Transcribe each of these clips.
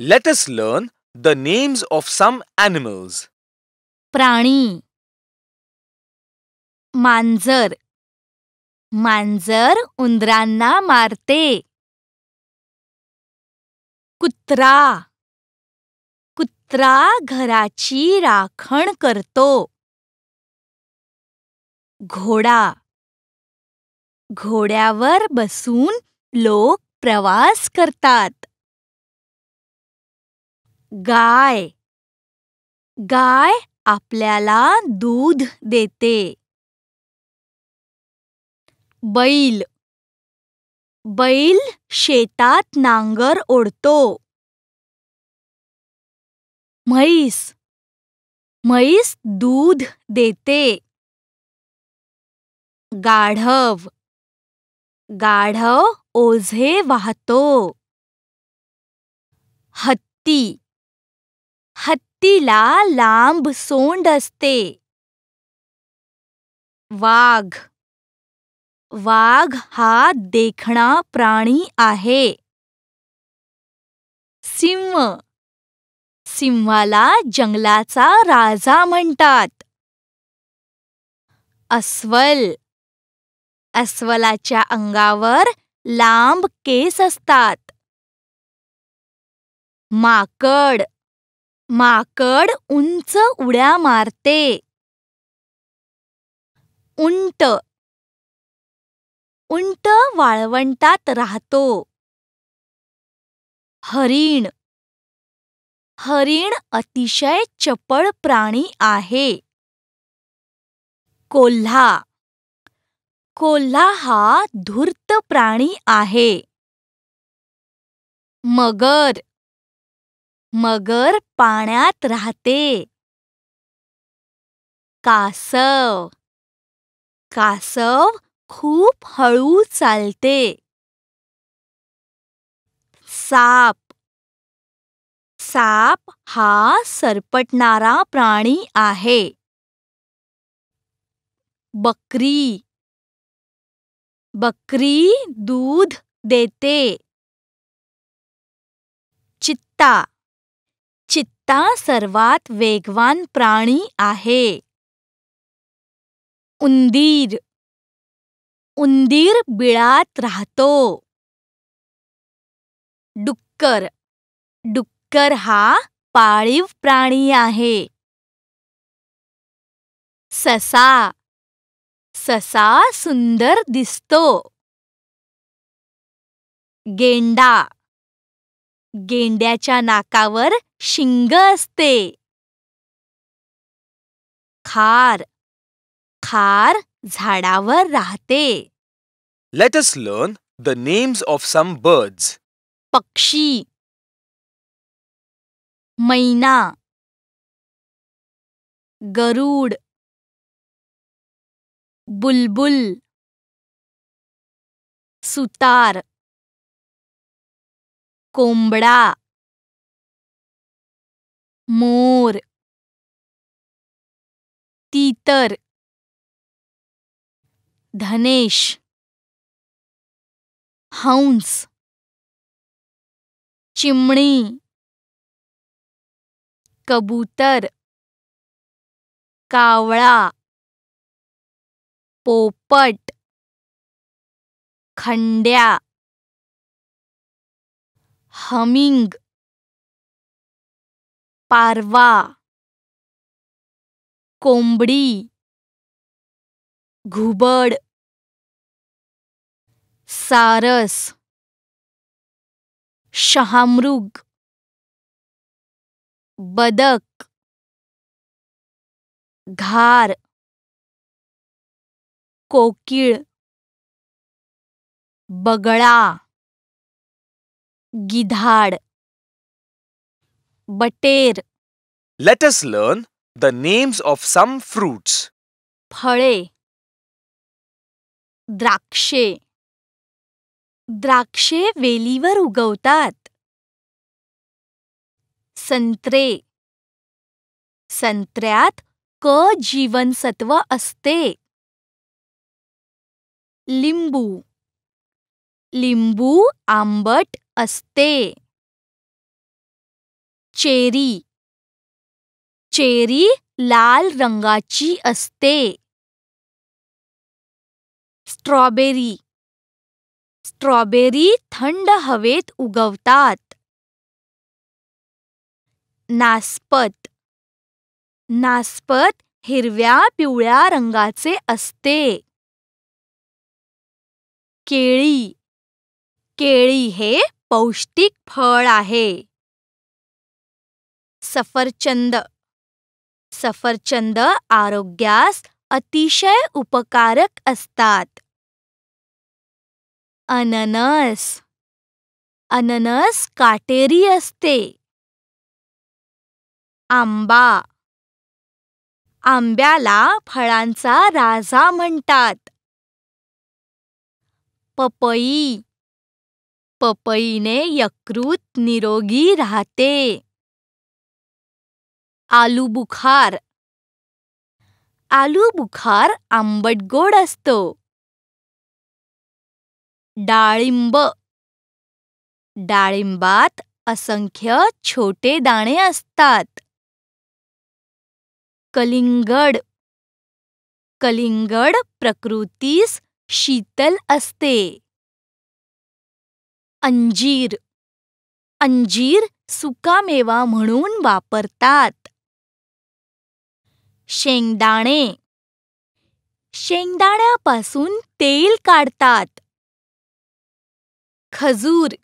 let us learn the names of some animals. प्राणी मांजर मांजर उंदरांना मारते कुत्रा कुत्रा घराची राखण करतो घोडा घोड्यावर बसून लोक प्रवास करतात गाय गाय आपल्याला दूध देते बैल बैल शेतात नांगर ओढतो म्हैस म्हैस दूध देते गाढव गाढव ओझे वाहतो हत्ती हत्तीला लांब सोंड असते वाघ वाघ हा देखणा प्राणी आहे सिंह सिंहाला जंगलाचा राजा म्हणतात अस्वल अस्वलाच्या अंगावर लांब केस असतात माकड माकड उंच उड्या मारते उंट उंट वाळवंटात राहतो हरिण हरिण अतिशय चपळ प्राणी आहे कोल्हा कोल्हा हा धूर्त प्राणी आहे मगर मगर पाण्यात राहते कासव कासव खूप हळू चालते साप साप हा सरपटणारा प्राणी आहे बकरी बकरी दूध देते चित्ता ता सर्वात वेगवान प्राणी आहे उंदीर उंदीर बिळात राहतो डुक्कर डुक्कर हा पाळीव प्राणी आहे ससा ससा सुंदर दिसतो गेंडा गेंड्याच्या नाकावर शिंग असते खार खार झाडावर राहते let us learn the names of some birds पक्षी मैना गरुड बुलबुल सुतार कोंबडा मोर तीतर धनेश हंस चिमणी कबूतर कावळा पोपट खंड्या हमिंग पारवा कोंबडी घुबड सारस शहामृग बदक घार कोकिळ बगड़ा गिधाड बटेर let us learn the names of some fruits. फळे द्राक्षे द्राक्षे वेलीवर उगवतात संत्रे संत्र्यात क जीवनसत्व असते लिंबू लिंबू आंबट असते चेरी चेरी लाल रंगाची असते स्ट्रॉबेरी स्ट्रॉबेरी थंड हवेत उगवतात नास्पत नासपत हिरव्या पिवळ्या रंगाचे असते केळी केळी हे पौष्टिक फळ आहे सफरचंद सफरचंद आरोग्यास अतिशय उपकारक असतात अननस अननस काटेरी असते आंबा आंब्याला फळांचा राजा म्हणतात पपई पपईने यकृत निरोगी राहते आलू बुखार आलू बुखार आंबट गोड असतो डाळिंब डाळिंबात असंख्य छोटे दाणे असतात कलिंगड कलिंगड प्रकृतीस शीतल असते अंजीर अंजीर सुकामेवा म्हणून वापरतात शेंगदाणे शेंगदाण्यापासून तेल काढतात खजूर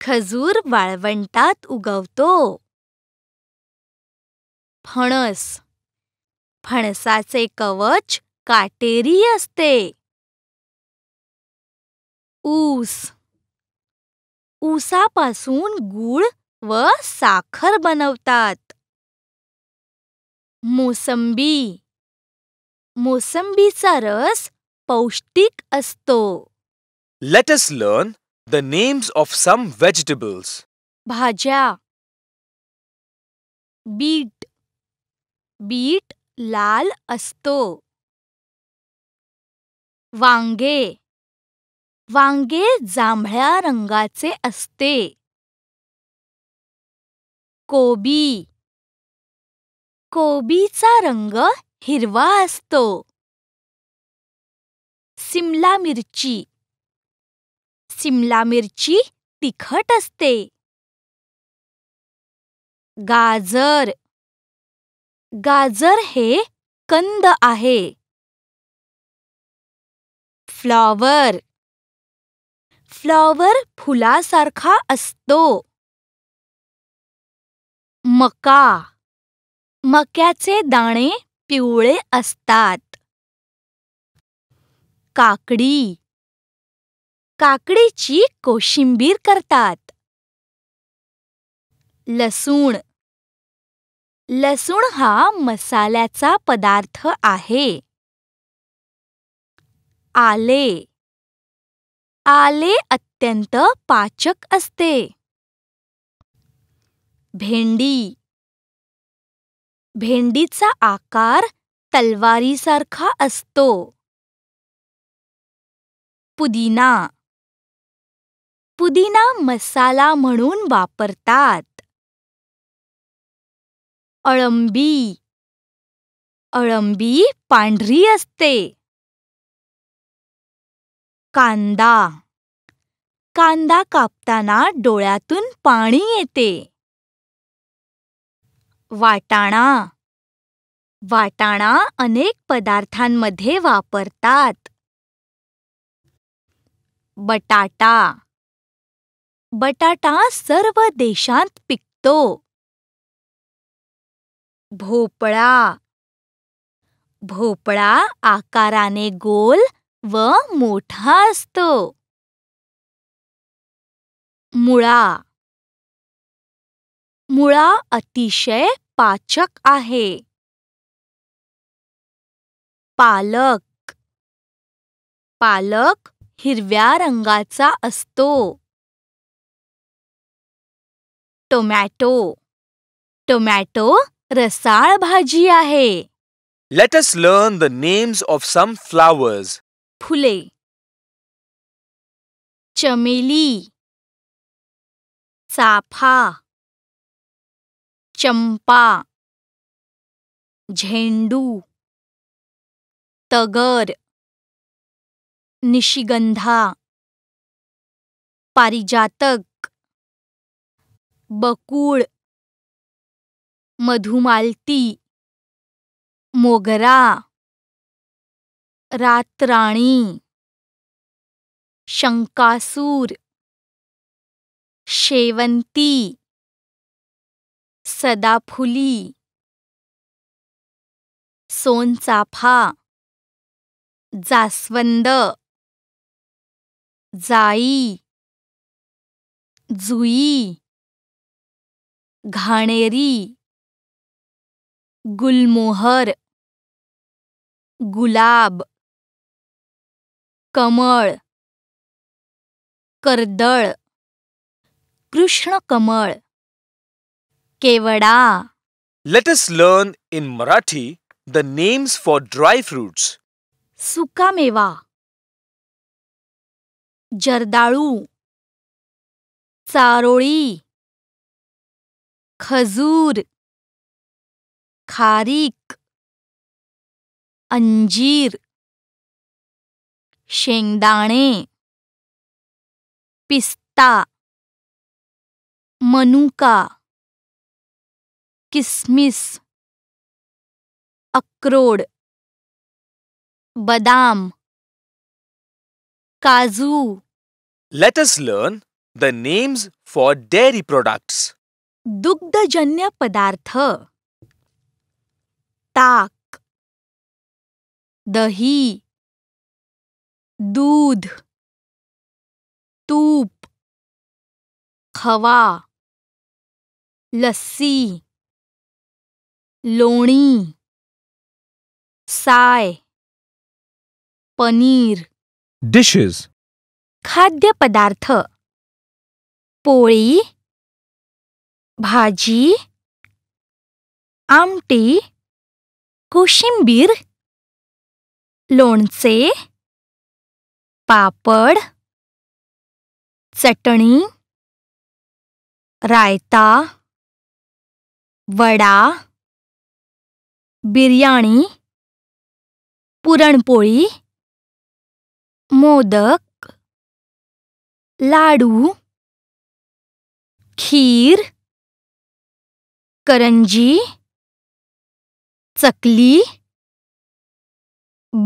खजूर वाळवंटात उगवतो फणस फणसाचे कवच काटेरी असते ऊस ऊसापासून गूळ व साखर बनवतात मोसंबी मोसंबीचा रस पौष्टिक असतो let us learn the names of some vegetables भाज्या बीट बीट लाल असतो वांगे वांगे जांभळ्या रंगाचे असते कोबी कोबीचा रंग हिरवा असतो सिमला मिरची सिमला मिरची तिखट असते गाजर गाजर हे कंद आहे फ्लॉवर फ्लॉवर फुलासारखा असतो मका मक्याचे दाणे पिवळे असतात काकडी काकडीची कोशिंबीर करतात लसूण लसूण हा मसाल्याचा पदार्थ आहे आले आले अत्यंत पाचक असते भेंडी भेंडीचा आकार तलवारीसारखा असतो पुदिना पुदिना मसाला म्हणून वापरतात अळंबी अळंबी पांढरी असते कांदा कांदा कापताना डोळ्यातून पाणी येते वाटाणा वाटाणा अनेक पदार्थांमध्ये वापरतात बटाटा बटाटा सर्व देशांत पिकतो भोपळा भोपळा आकाराने गोल व मोठा असतो मुळा मुळा अतिशय पाचक आहे पालक पालक हिरव्या रंगाचा असतो टोमॅटो टोमॅटो रसाळ भाजी आहे let us learn the names of some flowers फुले चमेली चाफा चंपा झेंडू तगर निशिगंधा पारिजातक बकूल मधुमालती मोगरा रातराणी शंकासूर शेवंती सदाफुली सोनचाफा जास्वंद जाई जुई घाणेरी गुलमोहर गुलाब कमळ कर्दळ कृष्णकमळ केवडा us learn in Marathi the names for dry fruits सुकामेवा जर्दाळू चारोळी खजूर खारीक अंजीर शेंगदाणे पिस्ता मनुका किस्मिस, अक्रोड बदाम काजू us learn the names for dairy products दुग्धजन्य पदार्थ ताक दही दूध तूप खवा लस्सी लोणी साय पनीर डिशेस खाद्यपदार्थ पोळी भाजी आमटी कोशिंबीर लोणचे पापड चटणी रायता वडा बिर्याणी पुरणपोळी मोदक लाडू खीर करंजी चकली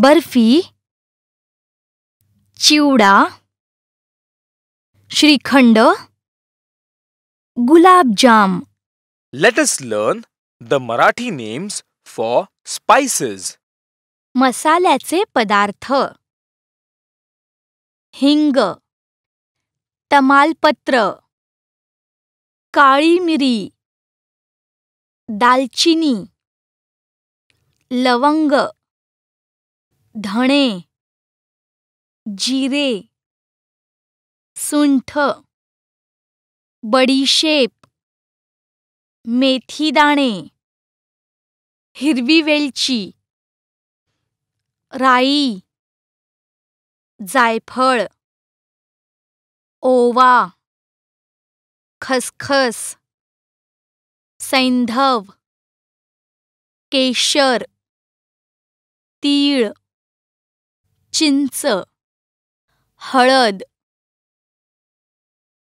बर्फी चिवडा श्रीखंड गुलाबजाम let us learn the Marathi names for spices. मसाल्याचे पदार्थ हिंग तमालपत्र काळी मिरी दालचिनी लवंग धणे जिरे सुंठ बडीशेप मेथी हिरवी वेलची राई जायफळ ओवा खसखस सैंधव केशर तीळ चिंच हळद